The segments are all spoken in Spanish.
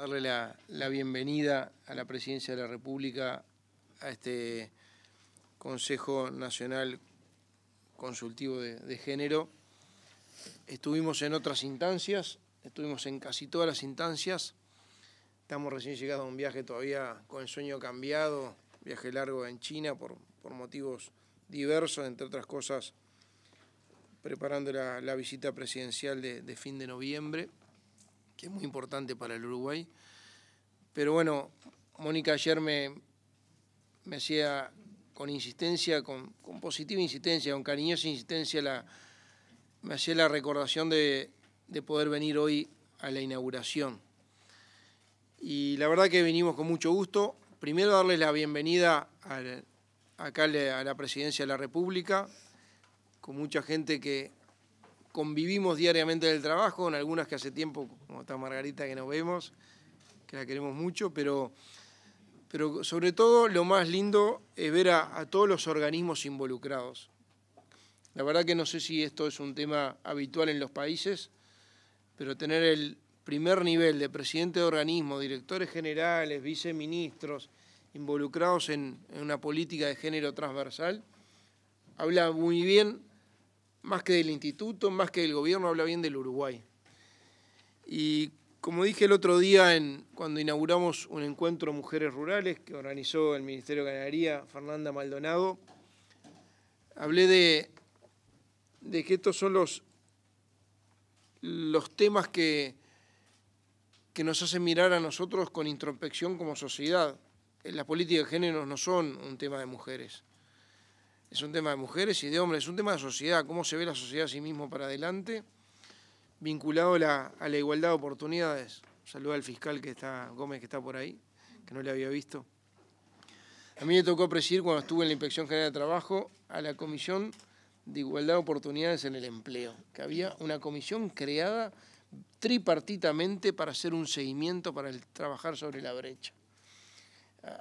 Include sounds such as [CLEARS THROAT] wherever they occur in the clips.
Darle la, bienvenida a la Presidencia de la República, a este Consejo Nacional Consultivo de, Género. Estuvimos en otras instancias, estuvimos en casi todas las instancias. Estamos recién llegados a un viaje todavía con el sueño cambiado, viaje largo en China por, motivos diversos, entre otras cosas preparando la, visita presidencial de fin de noviembre que es muy importante para el Uruguay. Pero bueno, Mónica ayer me, me hacía con insistencia, con, positiva insistencia, con cariñosa insistencia, me hacía la recordación de, poder venir hoy a la inauguración. Y la verdad que venimos con mucho gusto. Primero darles la bienvenida al, acá a la Presidencia de la República, con mucha gente que convivimos diariamente del trabajo, con algunas que hace tiempo, como está Margarita, que nos vemos, que la queremos mucho, pero, pero sobre todo lo más lindo es ver a, todos los organismos involucrados. La verdad que no sé si esto es un tema habitual en los países, pero tener el primer nivel de presidente de organismo, directores generales, viceministros, involucrados en una política de género transversal, habla muy bien más que del instituto, más que del gobierno, habla bien del Uruguay. Y como dije el otro día en, cuando inauguramos un encuentro Mujeres Rurales que organizó el Ministerio de Ganadería, Fernanda Maldonado, hablé de, que estos son los, los temas que, que nos hacen mirar a nosotros con introspección como sociedad. Las políticas de género no son un tema de mujeres es un tema de mujeres y de hombres, es un tema de sociedad, cómo se ve la sociedad a sí mismo para adelante, vinculado a la igualdad de oportunidades. saludo al fiscal que está, Gómez, que está por ahí, que no le había visto. A mí me tocó presidir cuando estuve en la Inspección General de Trabajo a la Comisión de Igualdad de Oportunidades en el Empleo, que había una comisión creada tripartitamente para hacer un seguimiento para el trabajar sobre la brecha.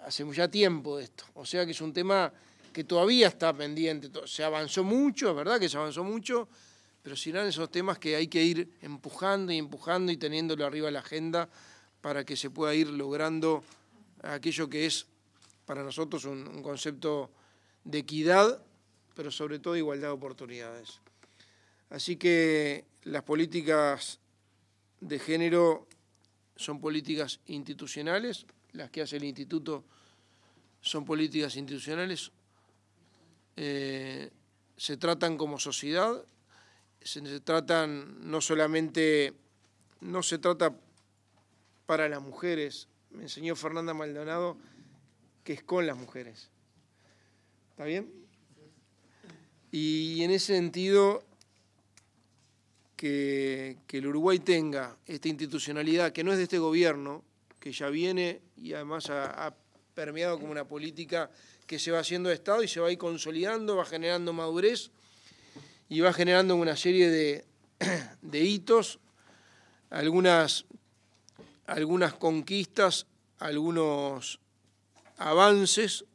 Hace ya tiempo de esto, o sea que es un tema que todavía está pendiente. Se avanzó mucho, es verdad que se avanzó mucho, pero serán esos temas que hay que ir empujando y empujando y teniéndolo arriba de la agenda para que se pueda ir logrando aquello que es para nosotros un, concepto de equidad, pero sobre todo igualdad de oportunidades. Así que las políticas de género son políticas institucionales, las que hace el instituto son políticas institucionales, eh, se tratan como sociedad, se, tratan no solamente, no se trata para las mujeres, me enseñó Fernanda Maldonado, que es con las mujeres. ¿Está bien? Y en ese sentido, que, el Uruguay tenga esta institucionalidad que no es de este gobierno, que ya viene y además ha permeado como una política que se va haciendo de Estado y se va a ir consolidando, va generando madurez y va generando una serie [CLEARS THROAT] de, hitos, algunas, algunas conquistas, algunos avances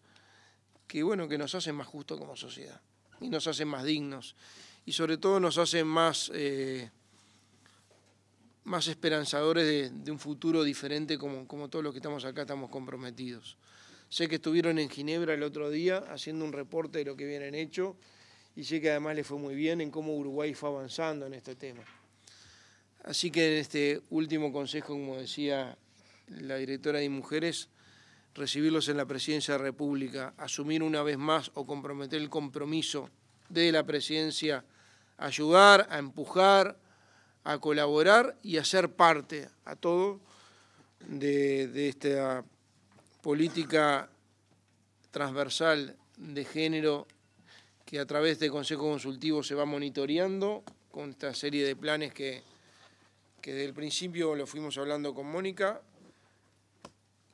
que, bueno, que nos hacen más justos como sociedad y nos hacen más dignos y sobre todo nos hacen más, eh, más esperanzadores de, un futuro diferente como, como todos los que estamos acá estamos comprometidos. Sé que estuvieron en Ginebra el otro día haciendo un reporte de lo que vienen hecho y sé que además les fue muy bien en cómo Uruguay fue avanzando en este tema. Así que en este último consejo, como decía la directora de Mujeres, recibirlos en la presidencia de la República, asumir una vez más o comprometer el compromiso de la presidencia, ayudar, a empujar, a colaborar y a ser parte a todo de, de esta política transversal de género que a través del Consejo Consultivo se va monitoreando con esta serie de planes que, que desde el principio lo fuimos hablando con Mónica,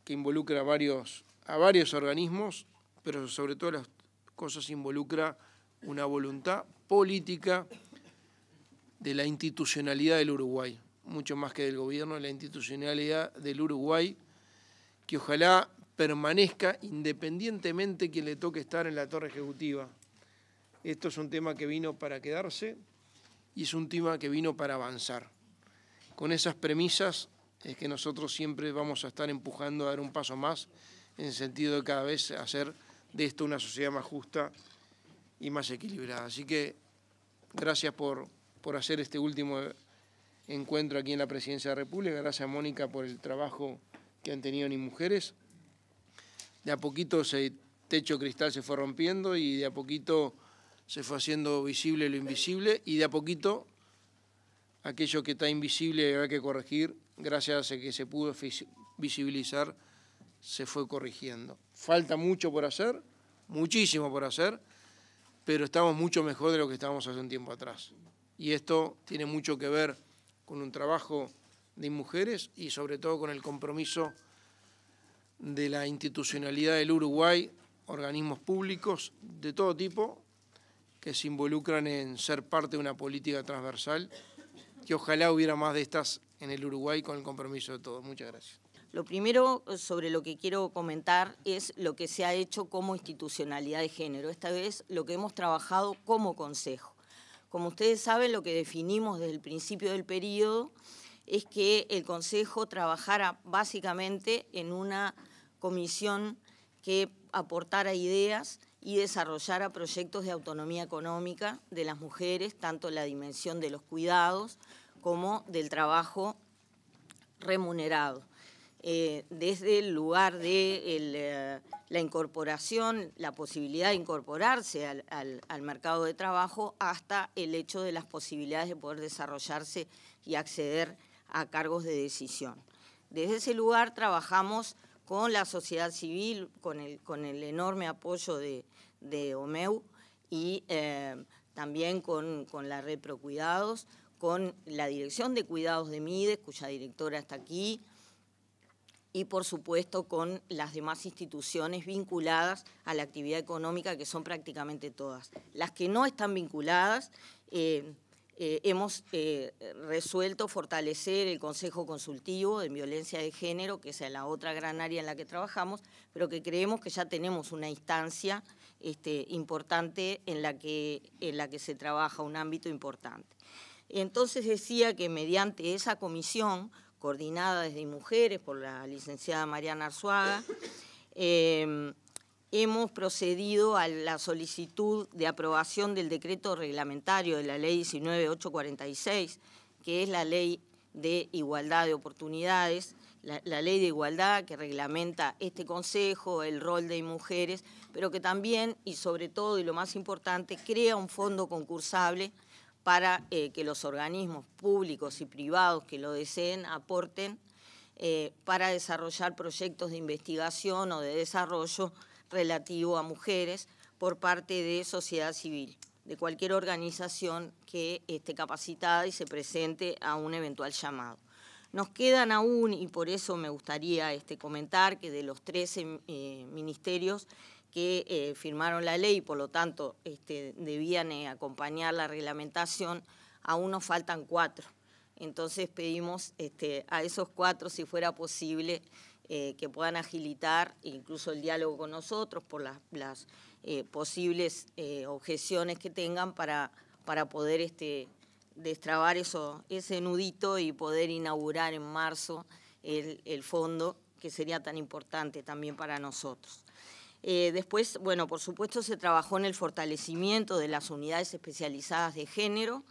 que involucra a varios, a varios organismos, pero sobre todo las cosas involucra una voluntad política de la institucionalidad del Uruguay, mucho más que del gobierno, la institucionalidad del Uruguay, que ojalá permanezca independientemente quien le toque estar en la torre ejecutiva. Esto es un tema que vino para quedarse y es un tema que vino para avanzar. Con esas premisas es que nosotros siempre vamos a estar empujando a dar un paso más en el sentido de cada vez hacer de esto una sociedad más justa y más equilibrada. Así que gracias por, por hacer este último encuentro aquí en la Presidencia de la República. Gracias Mónica por el trabajo que han tenido ni mujeres de a poquito ese techo cristal se fue rompiendo y de a poquito se fue haciendo visible lo invisible y de a poquito aquello que está invisible había que corregir, gracias a que se pudo visibilizar, se fue corrigiendo. Falta mucho por hacer, muchísimo por hacer, pero estamos mucho mejor de lo que estábamos hace un tiempo atrás. Y esto tiene mucho que ver con un trabajo de mujeres y sobre todo con el compromiso de la institucionalidad del Uruguay, organismos públicos de todo tipo que se involucran en ser parte de una política transversal, que ojalá hubiera más de estas en el Uruguay con el compromiso de todos. Muchas gracias. Lo primero eh, sobre lo que quiero comentar es lo que se ha hecho como institucionalidad de género, esta vez lo que hemos trabajado como consejo. Como ustedes saben, lo que definimos desde el principio del periodo es que el Consejo trabajara básicamente en una comisión que aportara ideas y desarrollara proyectos de autonomía económica de las mujeres, tanto la dimensión de los cuidados como del trabajo remunerado. Eh, desde el lugar de eh, la incorporación, la posibilidad de incorporarse al, al, mercado de trabajo, hasta el hecho de las posibilidades de poder desarrollarse y acceder a cargos de decisión. Desde ese lugar trabajamos con la sociedad civil, con el, con el enorme apoyo de, de OMEU y eh, también con, con, la red Procuidados, con la Dirección de Cuidados de MIDES, cuya directora está aquí, y por supuesto con las demás instituciones vinculadas a la actividad económica, que son prácticamente todas. Las que no están vinculadas... Eh, eh, hemos eh, resuelto fortalecer el Consejo Consultivo de Violencia de Género, que es la otra gran área en la que trabajamos, pero que creemos que ya tenemos una instancia este, importante en la, que, en la que se trabaja, un ámbito importante. Entonces decía que mediante esa comisión, coordinada desde Mujeres por la licenciada Mariana Arzuaga, em, hemos procedido a la solicitud de aprobación del decreto reglamentario de la ley 19846, que es la ley de igualdad de oportunidades, la, ley de igualdad que reglamenta este consejo, el rol de mujeres, pero que también y sobre todo y lo más importante, crea un fondo concursable para eh, que los organismos públicos y privados que lo deseen aporten eh, para desarrollar proyectos de investigación o de desarrollo relativo a mujeres por parte de sociedad civil, de cualquier organización que esté capacitada y se presente a un eventual llamado. Nos quedan aún, y por eso me gustaría este, comentar, que de los 13 eh, ministerios que eh, firmaron la ley y por lo tanto este, debían eh, acompañar la reglamentación, aún nos faltan cuatro. Entonces pedimos este, a esos cuatro, si fuera posible, eh, que puedan agilitar incluso el diálogo con nosotros por las, eh, posibles eh, objeciones que tengan para, poder este, destrabar ese nudito y poder inaugurar en marzo el, fondo que sería tan importante también para nosotros. después, bueno, por supuesto se trabajó en el fortalecimiento de las unidades especializadas de género,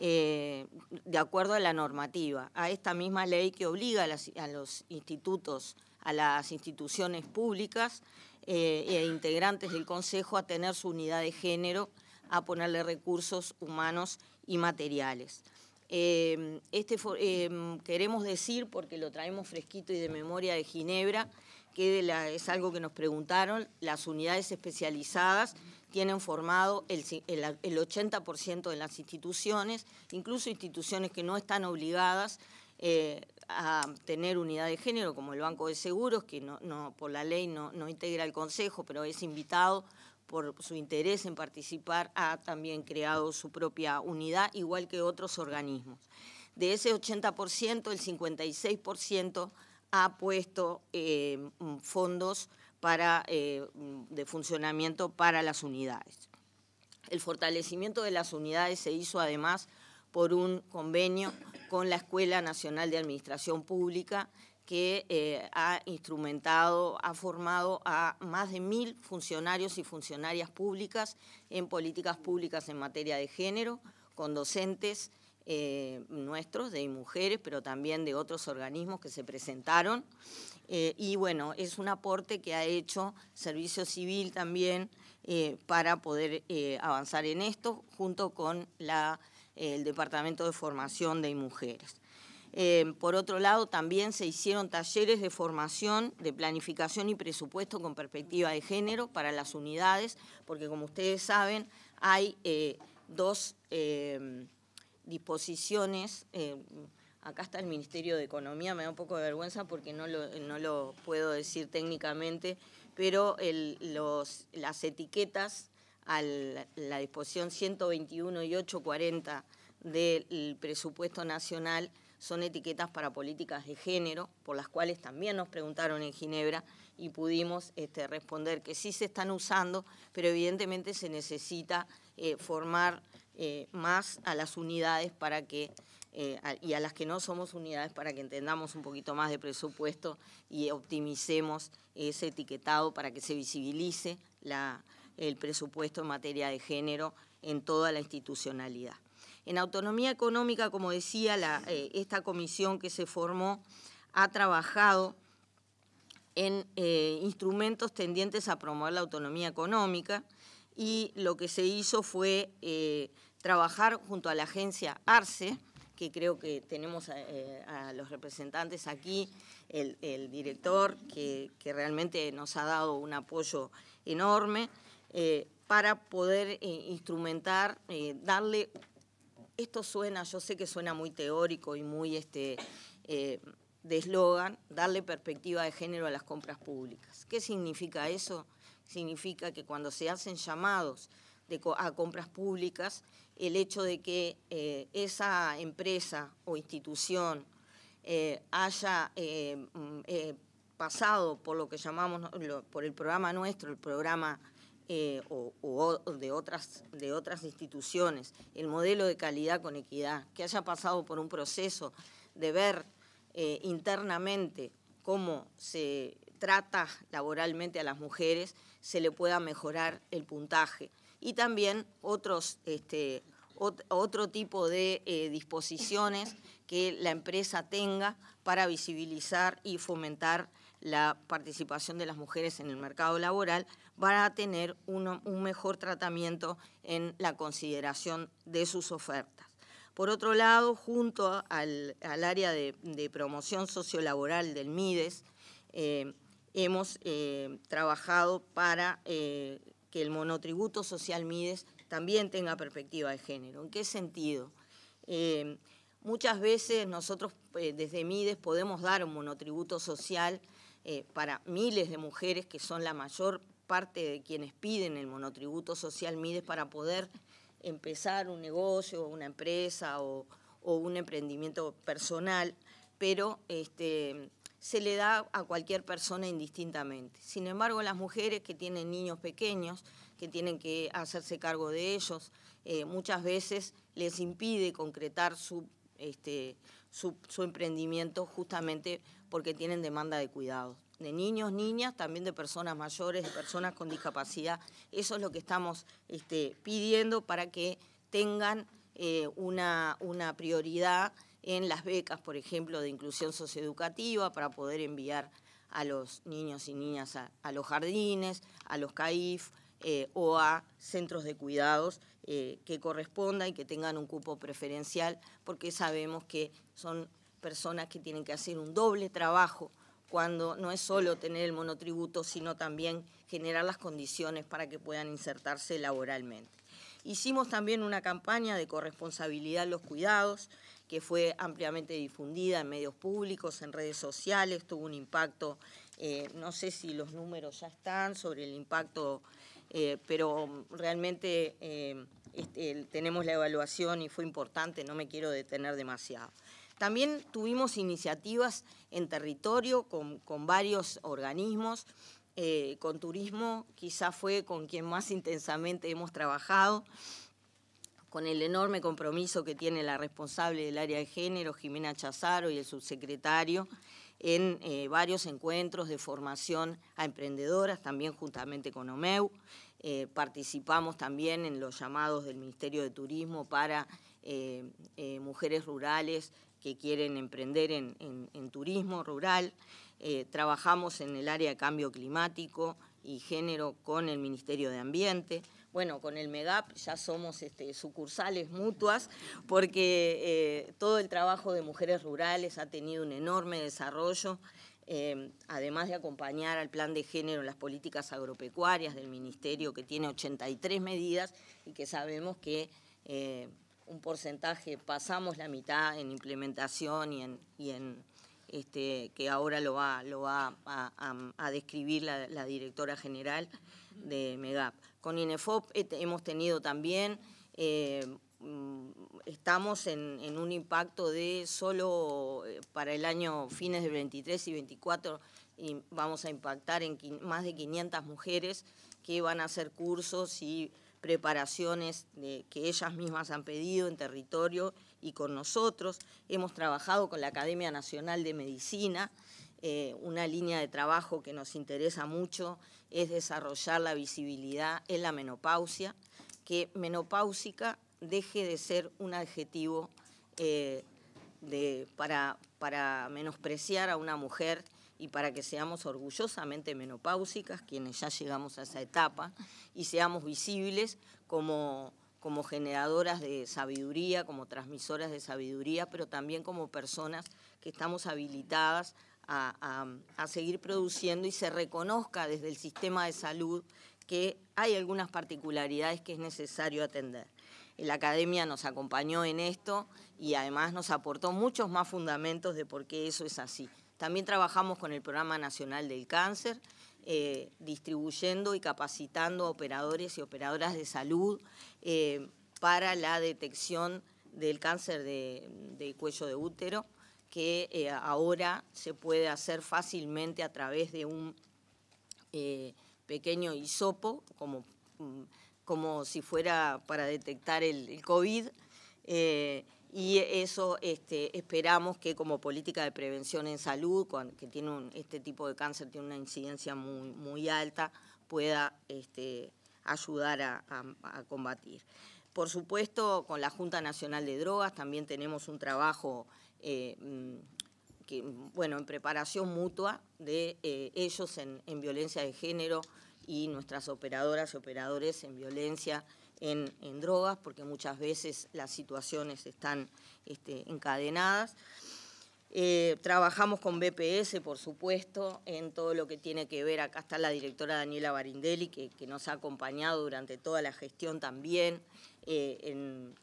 eh, de acuerdo a la normativa, a esta misma ley que obliga a, los institutos, a las instituciones públicas eh, e integrantes del Consejo a tener su unidad de género, a ponerle recursos humanos y materiales. Em, este, em, queremos decir, porque lo traemos fresquito y de memoria de Ginebra, que es algo que nos preguntaron, las unidades especializadas tienen formado el, 80% de las instituciones, incluso instituciones que no están obligadas eh, a tener unidad de género, como el Banco de Seguros, que no, por la ley no, integra el Consejo, pero es invitado por su interés en participar, ha también creado su propia unidad, igual que otros organismos. De ese 80%, el 56% ha puesto eh, fondos eh, de funcionamiento para las unidades. El fortalecimiento de las unidades se hizo además por un convenio con la Escuela Nacional de Administración Pública que eh, ha instrumentado, ha formado a más de mil funcionarios y funcionarias públicas en políticas públicas en materia de género, con docentes eh, nuestros, de mujeres, pero también de otros organismos que se presentaron. Eh, y bueno, es un aporte que ha hecho Servicio Civil también eh, para poder eh, avanzar en esto junto con la, el Departamento de Formación de Mujeres. por otro lado, también se hicieron talleres de formación de planificación y presupuesto con perspectiva de género para las unidades, porque como ustedes saben, hay dos disposiciones acá está el Ministerio de Economía, me da un poco de vergüenza porque no lo, no lo puedo decir técnicamente, pero los, las etiquetas a la, disposición 121 y 840 del presupuesto nacional son etiquetas para políticas de género, por las cuales también nos preguntaron en Ginebra y pudimos este, responder que sí se están usando, pero evidentemente se necesita eh, formar eh, más a las unidades para que eh, y a las que no somos unidades para que entendamos un poquito más de presupuesto y optimicemos ese etiquetado para que se visibilice el presupuesto en materia de género en toda la institucionalidad. En autonomía económica, como decía, eh, esta comisión que se formó ha trabajado en eh, instrumentos tendientes a promover la autonomía económica y lo que se hizo fue trabajar junto a la agencia ARCE, que creo que tenemos eh, a, los representantes aquí, el, director, que, realmente nos ha dado un apoyo enorme eh, para poder eh, instrumentar, darle... Esto suena, yo sé que suena muy teórico y muy este, de eslogan, darle perspectiva de género a las compras públicas. ¿Qué significa eso? Significa que cuando se hacen llamados a compras públicas, el hecho de que eh, esa empresa o institución eh, haya eh, mm, pasado por lo que llamamos, por el programa nuestro, el programa o, de otras instituciones, el modelo de calidad con equidad, que haya pasado por un proceso de ver internamente cómo se trata laboralmente a las mujeres, se le pueda mejorar el puntaje y también otros, este, otro tipo de eh, disposiciones que la empresa tenga para visibilizar y fomentar la participación de las mujeres en el mercado laboral para tener un mejor tratamiento en la consideración de sus ofertas. Por otro lado, junto al, área de, promoción sociolaboral del MIDES, eh, hemos eh, trabajado para que el monotributo social MIDES también tenga perspectiva de género. ¿En qué sentido? Eh, muchas veces nosotros eh, desde MIDES podemos dar un monotributo social eh, para miles de mujeres que son la mayor parte de quienes piden el monotributo social MIDES para poder empezar un negocio, una empresa o, o un emprendimiento personal, pero este, se le da a cualquier persona indistintamente. Sin embargo, las mujeres que tienen niños pequeños, que tienen que hacerse cargo de ellos, eh, muchas veces les impide concretar este, su, su, emprendimiento justamente porque tienen demanda de cuidados de niños, niñas, también de personas mayores, de personas con discapacidad. Eso es lo que estamos este, pidiendo para que tengan eh, una, una prioridad en las becas, por ejemplo, de inclusión socioeducativa para poder enviar a los niños y niñas a, los jardines, a los CAIF eh, o a centros de cuidados eh, que corresponda y que tengan un cupo preferencial, porque sabemos que son personas que tienen que hacer un doble trabajo cuando no es solo tener el monotributo, sino también generar las condiciones para que puedan insertarse laboralmente. Hicimos también una campaña de corresponsabilidad en los cuidados, que fue ampliamente difundida en medios públicos, en redes sociales, tuvo un impacto, eh, no sé si los números ya están sobre el impacto, eh, pero realmente eh, este, tenemos la evaluación y fue importante, no me quiero detener demasiado. También tuvimos iniciativas en territorio con, con varios organismos, con turismo quizá fue con quien más intensamente hemos trabajado con el enorme compromiso que tiene la responsable del área de género, Jimena Chazaro, y el subsecretario, en eh, varios encuentros de formación a emprendedoras, también juntamente con OMEU. Eh, participamos también en los llamados del Ministerio de Turismo para eh, mujeres rurales que quieren emprender en, en turismo rural. trabajamos en el área de cambio climático y género con el Ministerio de Ambiente bueno, con el MEGAP ya somos este, sucursales mutuas, porque eh, todo el trabajo de mujeres rurales ha tenido un enorme desarrollo, em, además de acompañar al plan de género las políticas agropecuarias del Ministerio, que tiene 83 medidas y que sabemos que eh, un porcentaje, pasamos la mitad en implementación y en, este, que ahora lo va, a, describir la, la directora general de MEGAP con INEFOP hemos tenido también, eh, mm, estamos en, un impacto de solo eh, para el año fines de 23 y 24 vamos a impactar en más de 500 mujeres que van a hacer cursos y preparaciones que ellas mismas han pedido en territorio y con nosotros. Hemos trabajado con la Academia Nacional de Medicina, eh, una línea de trabajo que nos interesa mucho es desarrollar la visibilidad en la menopausia, que menopáusica deje de ser un adjetivo eh, para, menospreciar a una mujer y para que seamos orgullosamente menopáusicas, quienes ya llegamos a esa etapa, y seamos visibles como, como generadoras de sabiduría, como transmisoras de sabiduría, pero también como personas que estamos habilitadas a, seguir produciendo y se reconozca desde el sistema de salud que hay algunas particularidades que es necesario atender. La academia nos acompañó en esto y además nos aportó muchos más fundamentos de por qué eso es así. También trabajamos con el Programa Nacional del Cáncer, eh, distribuyendo y capacitando operadores y operadoras de salud eh, para la detección del cáncer de, de cuello de útero que eh, ahora se puede hacer fácilmente a través de un eh, pequeño hisopo, como, mm, como si fuera para detectar el, COVID. Eh, y eso este, esperamos que como política de prevención en salud, que tiene este tipo de cáncer tiene una incidencia muy, alta, pueda este, ayudar a combatir. Por supuesto, con la Junta Nacional de Drogas también tenemos un trabajo eh, mm, bueno, en preparación mutua de eh, ellos en, violencia de género y nuestras operadoras y operadores en violencia en, drogas, porque muchas veces las situaciones están este, encadenadas. Eh, trabajamos con BPS, por supuesto, en todo lo que tiene que ver. Acá está la directora Daniela Barindelli, que, nos ha acompañado durante toda la gestión también, en,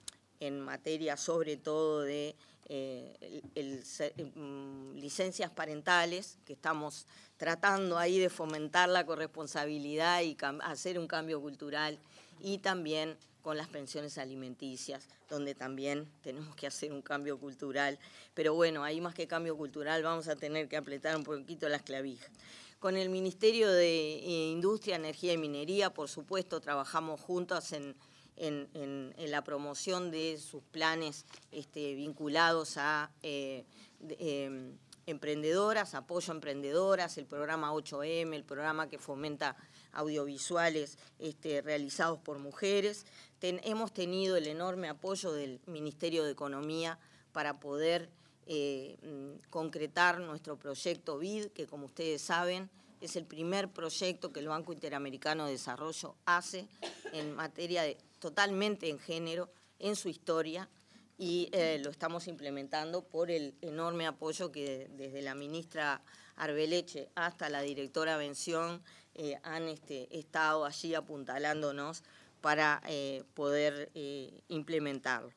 materia sobre todo de eh, em, licencias parentales, que estamos tratando ahí de fomentar la corresponsabilidad y hacer un cambio cultural, y también con las pensiones alimenticias, donde también tenemos que hacer un cambio cultural. Pero bueno, ahí más que cambio cultural vamos a tener que apretar un poquito las clavijas. Con el Ministerio de eh, Industria, Energía y Minería, por supuesto, trabajamos juntos en en, la promoción de sus planes este, vinculados a eh, em, emprendedoras, apoyo a emprendedoras, el programa 8M, el programa que fomenta audiovisuales este, realizados por mujeres. hemos tenido el enorme apoyo del Ministerio de Economía para poder eh, mm, concretar nuestro proyecto BID, que como ustedes saben, es el primer proyecto que el Banco Interamericano de Desarrollo hace en materia de, totalmente en género en su historia y eh, lo estamos implementando por el enorme apoyo que desde la ministra Arbeleche hasta la directora Bención eh, han este, estado allí apuntalándonos para eh, poder implementarlo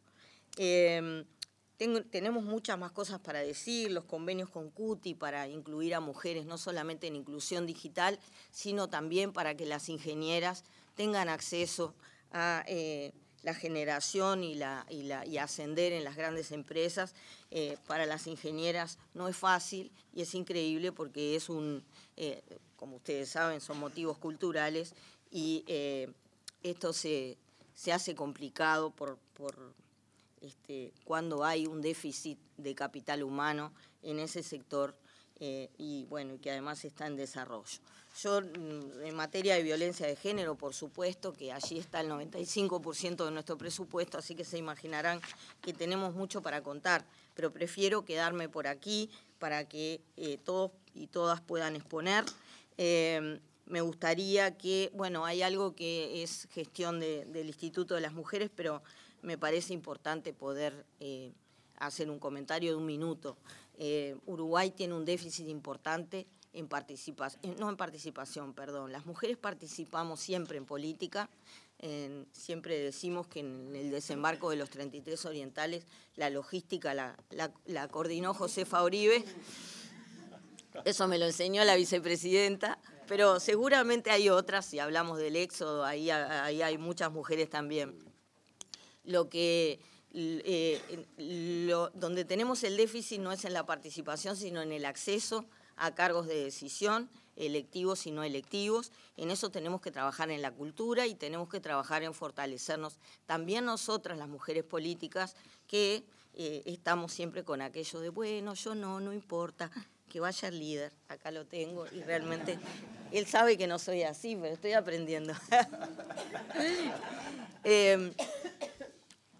tenemos muchas más cosas para decir, los convenios con CUTI para incluir a mujeres, no solamente en inclusión digital, sino también para que las ingenieras tengan acceso a eh, la generación y, la, y, ascender en las grandes empresas. Eh, para las ingenieras no es fácil y es increíble porque es un, eh, como ustedes saben, son motivos culturales y esto se, se hace complicado por, por este, cuando hay un déficit de capital humano en ese sector eh, y bueno, que además está en desarrollo. Yo, mm, en materia de violencia de género, por supuesto, que allí está el 95% de nuestro presupuesto, así que se imaginarán que tenemos mucho para contar, pero prefiero quedarme por aquí para que eh, todos y todas puedan exponer. Em, me gustaría que, bueno, hay algo que es gestión del Instituto de las Mujeres, pero me parece importante poder eh, hacer un comentario de un minuto. Eh, Uruguay tiene un déficit importante en participación, eh, no en participación, perdón. Las mujeres participamos siempre en política. siempre decimos que en el desembarco de los 33 orientales la logística la, la, coordinó Josefa Uribe. Eso me lo enseñó la vicepresidenta pero seguramente hay otras, si hablamos del éxodo, ahí, ahí hay muchas mujeres también lo que eh, donde tenemos el déficit no es en la participación, sino en el acceso a cargos de decisión, electivos y no electivos. En eso tenemos que trabajar en la cultura y tenemos que trabajar en fortalecernos también nosotras, las mujeres políticas, que eh, estamos siempre con aquello de, bueno, yo no, no importa, que vaya el líder, acá lo tengo y realmente él sabe que no soy así, pero estoy aprendiendo. [LAUGHS] Em,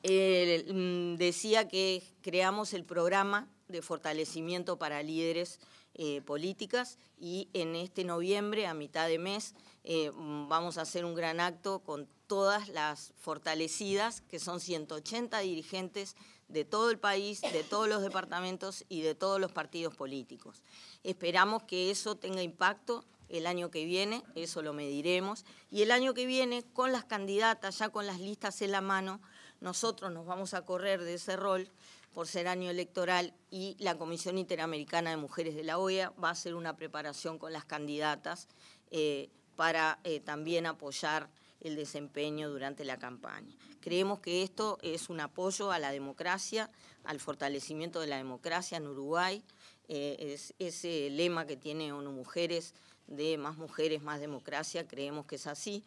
eh, mm, decía que creamos el programa de fortalecimiento para líderes eh, políticas y en este noviembre, a mitad de mes, eh, mm, vamos a hacer un gran acto con todas las fortalecidas, que son 180 dirigentes de todo el país, de todos los departamentos y de todos los partidos políticos. Esperamos que eso tenga impacto el año que viene, eso lo mediremos, y el año que viene con las candidatas, ya con las listas en la mano, nosotros nos vamos a correr de ese rol por ser año electoral y la Comisión Interamericana de Mujeres de la OEA va a hacer una preparación con las candidatas eh, para eh, también apoyar el desempeño durante la campaña. Creemos que esto es un apoyo a la democracia, al fortalecimiento de la democracia en Uruguay, eh, es ese lema que tiene ONU Mujeres de más mujeres, más democracia, creemos que es así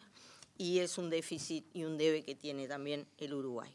y es un déficit y un debe que tiene también el Uruguay.